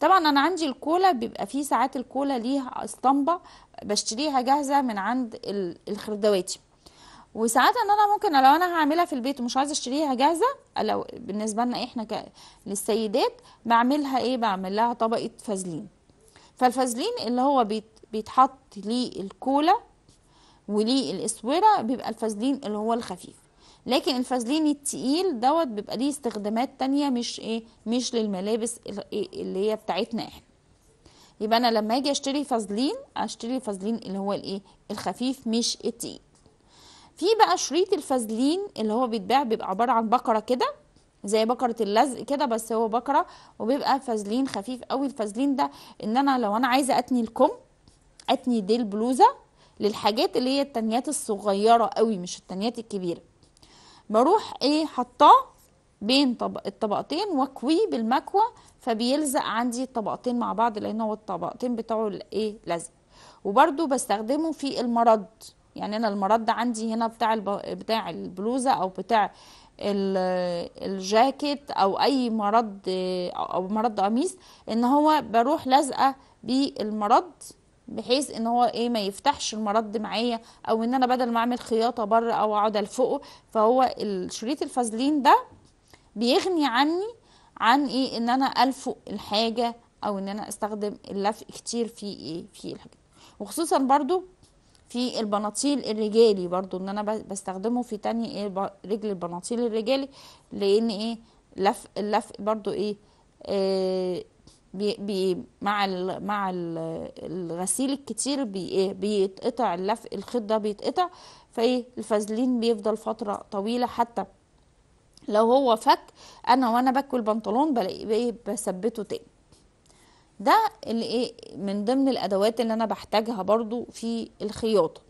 Speaker 1: طبعا انا عندي الكولا بيبقى فيه ساعات الكولا ليها اسطمبه بشتريها جاهزه من عند الخردواتي وساعات ان انا ممكن لو انا هعملها في البيت ومش عايزه اشتريها جاهزه لو بالنسبه لنا احنا ك... للسيدات بعملها ايه بعمل لها طبقه فازلين فالفازلين اللي هو بيت بيتحط ليه الكولا وليه الاسوره بيبقى الفازلين اللي هو الخفيف لكن الفازلين التقيل دوت بيبقى ليه استخدامات تانية مش ايه مش للملابس إيه، اللي هي بتاعتنا احنا يبقى انا لما اجي اشتري فازلين اشتري فازلين اللي هو الايه الخفيف مش التقيل في بقى شريط الفازلين اللي هو بيتباع بيبقى عباره عن بكره كده زي بكره اللزق كده بس هو بكره وبيبقى فازلين خفيف قوي الفازلين ده ان انا لو انا عايزه اتني الكم اتني دي البلوزه للحاجات اللي هي التنيات الصغيره قوي مش التنيات الكبيره بروح ايه حطاه بين طبق الطبقتين واكويه بالمكوى فبيلزق عندي الطبقتين مع بعض لان هو الطبقتين بتوعه ايه لزق وبرده بستخدمه في المرض يعني انا المرض عندي هنا بتاع بتاع البلوزه او بتاع الجاكيت او اي مرض او مرض قميص ان هو بروح لازقه بالمرض بحيث ان هو ايه ما يفتحش المرد معايا او ان انا بدل ما اعمل خياطه بره او اقعد الفقه فهو الشريط الفازلين ده بيغني عني عن ايه ان انا الفق الحاجه او ان انا استخدم اللف كتير في ايه في الحاجه وخصوصا برضو في البناطيل الرجالي برضو ان انا بستخدمه في تاني ايه رجل البناطيل الرجالي لان ايه لف اللف برضو ايه, إيه بي بي مع ال مع الغسيل الكتير بي إيه، بيتقطع اللفق الخيط ده بيتقطع فايه الفازلين بيفضل فتره طويله حتى لو هو فك انا وانا بكوي البنطلون بلاقي بثبته تاني ده اللي ايه من ضمن الادوات اللي انا بحتاجها برضو في الخياطه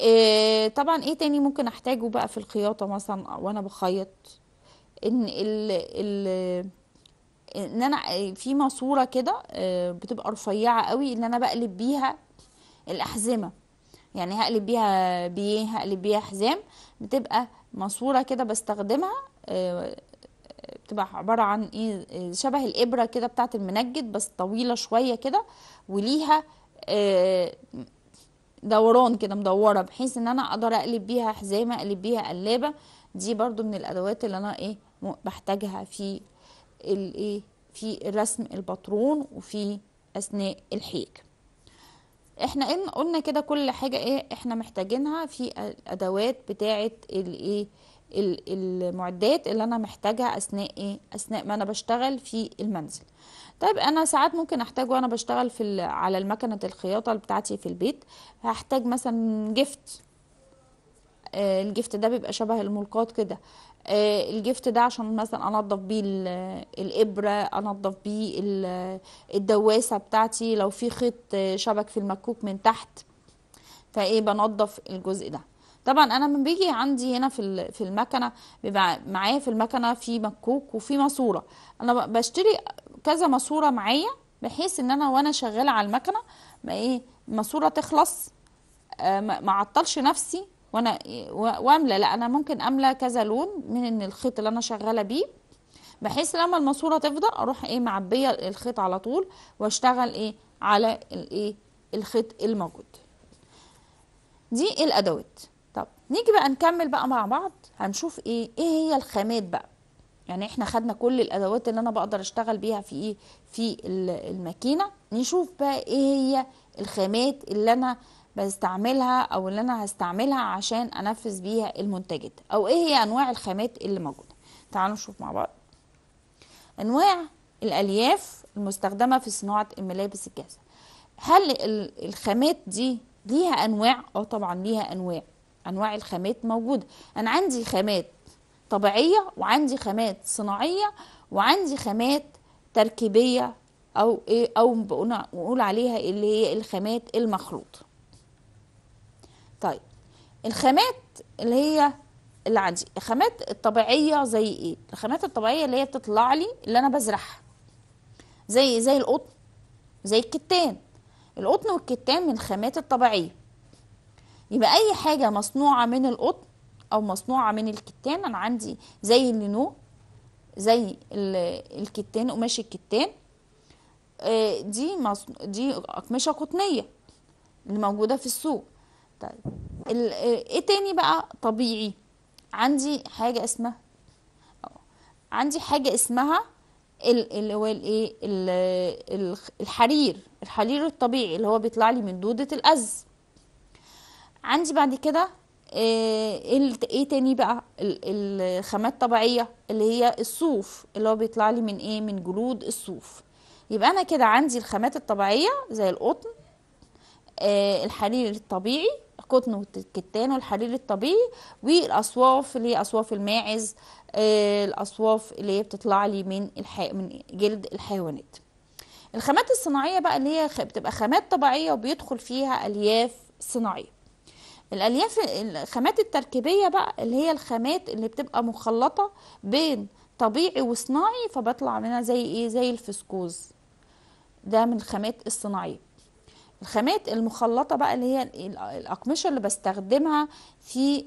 Speaker 1: إيه طبعا ايه تاني ممكن احتاجه بقى في الخياطه مثلا وانا بخيط ان ال ال ان انا في ماسوره كده آه، بتبقى رفيعه قوي ان انا بقلب بيها الاحزمه يعني هقلب بيها بيه هقلب بيها حزام بتبقى ماسوره كده بستخدمها آه، بتبقى عباره عن ايه شبه الابره كده بتاعه المنجد بس طويله شويه كده وليها آه، دوران كده مدوره بحيث ان انا اقدر اقلب بيها حزامه اقلب بيها قلابه دي برضو من الادوات اللي انا ايه بحتاجها في الايه في رسم البطرون وفي اثناء الحيك احنا إن قلنا كده كل حاجه ايه احنا محتاجينها في الادوات بتاعه الايه المعدات اللي انا محتاجها اثناء ايه اثناء ما انا بشتغل في المنزل طيب انا ساعات ممكن احتاج وانا بشتغل في على المكنه الخياطه بتاعتي في البيت هحتاج مثلا جفت آه، الجفت ده بيبقى شبه الملقاط كده آه، الجفت ده عشان مثلا انضف بيه الابره انضف بيه الدواسه بتاعتي لو في خيط آه، شبك في المكوك من تحت فايه بنضف الجزء ده طبعا انا لما بيجي عندي هنا في في المكنه بيبقى معايا في المكنه في مكوك وفي ماسوره انا بشتري كذا ماسوره معايا بحيث ان انا وانا شغاله على المكنه ما ايه الماسوره تخلص آه، ما اعطلش نفسي وانا إيه، واملى لا انا ممكن املى كذا لون من الخيط اللي انا شغاله بيه بحيث لما الماسوره تفضل اروح ايه معبيه الخيط على طول واشتغل ايه على الايه الخيط الموجود دي الادوات طب نيجي بقى نكمل بقى مع بعض هنشوف ايه ايه هي الخامات بقى يعني احنا خدنا كل الادوات اللي انا بقدر اشتغل بيها في ايه في الماكينه نشوف بقى ايه هي الخامات اللي انا بستعملها او اللي انا هستعملها عشان انفذ بيها المنتجات او ايه هي انواع الخامات اللي موجوده تعالوا نشوف مع بعض انواع الالياف المستخدمه في صناعه الملابس الجاهزه هل الخامات دي ليها انواع اه طبعا ليها انواع انواع الخامات موجوده انا عندي خامات طبيعيه وعندي خامات صناعيه وعندي خامات تركيبيه او ايه او بنقول عليها اللي هي الخامات المخلوطه الخامات اللي هي اللي عندي الخامات الطبيعيه زي ايه الخامات الطبيعيه اللي هي بتطلع لي اللي انا بزرعها زي زي القطن زي الكتان القطن والكتان من الخامات الطبيعيه يبقى اي حاجه مصنوعه من القطن او مصنوعه من الكتان انا عندي زي اللينو زي الكتان قماش الكتان آه، دي دي اقمشه قطنيه اللي موجوده في السوق طيب ايه تاني بقى طبيعي عندي حاجه اسمها عندي حاجه اسمها اللي هو الايه الحرير الحرير الطبيعي اللي هو بيطلع لي من دوده الاز عندي بعد كده آه، ايه تاني بقى الخامات الطبيعيه اللي هي الصوف اللي هو بيطلع لي من ايه من جلود الصوف يبقى انا كده عندي الخامات الطبيعيه زي القطن آه، الحرير الطبيعي القطن والكتان والحرير الطبيعي والاصواف اللي هي اصواف الماعز آه، الاصواف اللي هي بتطلع لي من من جلد الحيوانات الخامات الصناعيه بقى اللي هي بتبقى خامات طبيعيه وبيدخل فيها الياف صناعيه الالياف الخامات التركيبيه بقى اللي هي الخامات اللي بتبقى مخلطه بين طبيعي وصناعي فبطلع منها زي ايه زي الفسكوز ده من الخامات الصناعيه الخامات المخلطه بقى اللي هي الاقمشه اللي بستخدمها في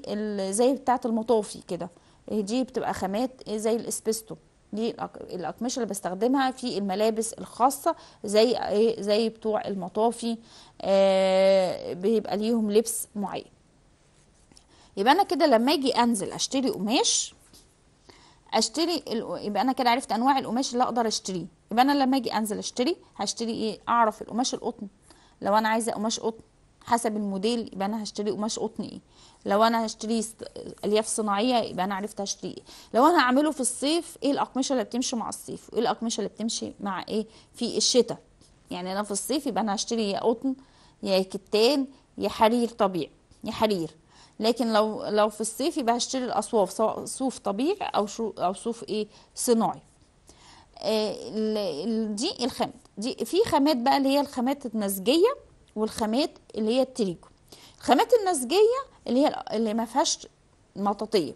Speaker 1: زي بتاعه المطافي كده دي بتبقى خامات زي الاسبستو دي الاقمشه اللي بستخدمها في الملابس الخاصه زي إيه؟ زي بتوع المطافي آه، بيبقى ليهم لبس معين يبقى انا كده لما اجي انزل اشتري قماش اشتري يبقى انا كده عرفت انواع القماش اللي اقدر اشتريه يبقى انا لما اجي انزل اشتري هشتري ايه اعرف القماش القطن لو انا عايزه قماش قطن حسب الموديل يبقى انا هشتري قماش قطن ايه لو انا هشتري الياف صناعيه يبقى انا عرفت هشتري ايه لو انا هعمله في الصيف ايه الاقمشه اللي بتمشي مع الصيف وايه الاقمشه اللي بتمشي مع ايه في الشتاء يعني انا في الصيف يبقى انا هشتري يا قطن يا كتان يا حرير طبيعي يا حرير لكن لو لو في الصيف يبقى هشتري الاصواف سواء صوف طبيعي او شو او صوف ايه صناعي آه دي الخامس دي في خامات بقى اللي هي الخامات النسجيه والخامات اللي هي التريكو الخامات النسجيه اللي هي اللي ما فيهاش مطاطيه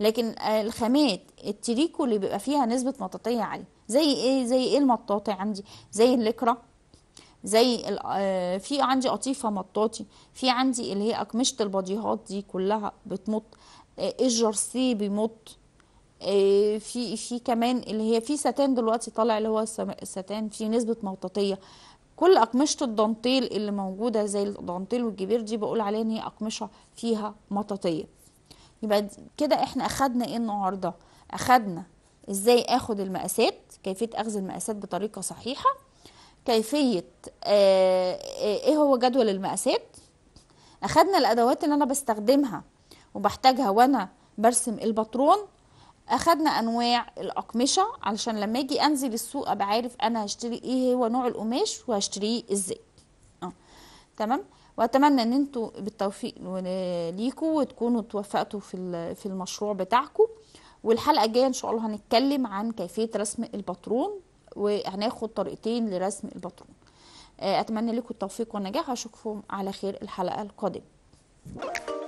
Speaker 1: لكن الخامات التريكو اللي بيبقى فيها نسبه مطاطيه عاليه زي ايه زي ايه المطاطي عندي زي الليكرا زي آه، في عندي قطيفه مطاطي في عندي اللي هي اقمشه البضيهات دي كلها بتمط الجرسي آه، بيمط آه، في في كمان اللي هي في ستان دلوقتي طالع اللي هو الستان في نسبه مطاطيه كل اقمشه الدانتيل اللي موجوده زي الدانتيل والجبير دي بقول عليها ان هي اقمشه فيها مطاطيه يبقى كده احنا اخدنا ايه النهارده اخدنا ازاي اخد المقاسات كيفيه اخذ المقاسات بطريقه صحيحه كيفيه آه، آه، ايه هو جدول المقاسات اخدنا الادوات اللي انا بستخدمها وبحتاجها وانا برسم الباترون اخدنا انواع الاقمشه علشان لما اجي انزل السوق ابقى عارف انا هشتري ايه هو نوع القماش وهشتريه ازاي اه تمام واتمنى ان انتوا بالتوفيق ليكوا وتكونوا توفقتوا في في المشروع بتاعكم والحلقه الجايه ان شاء الله هنتكلم عن كيفيه رسم الباترون وهناخد طريقتين لرسم الباترون آه، اتمنى لكم التوفيق والنجاح واشوفكم على خير الحلقه القادمه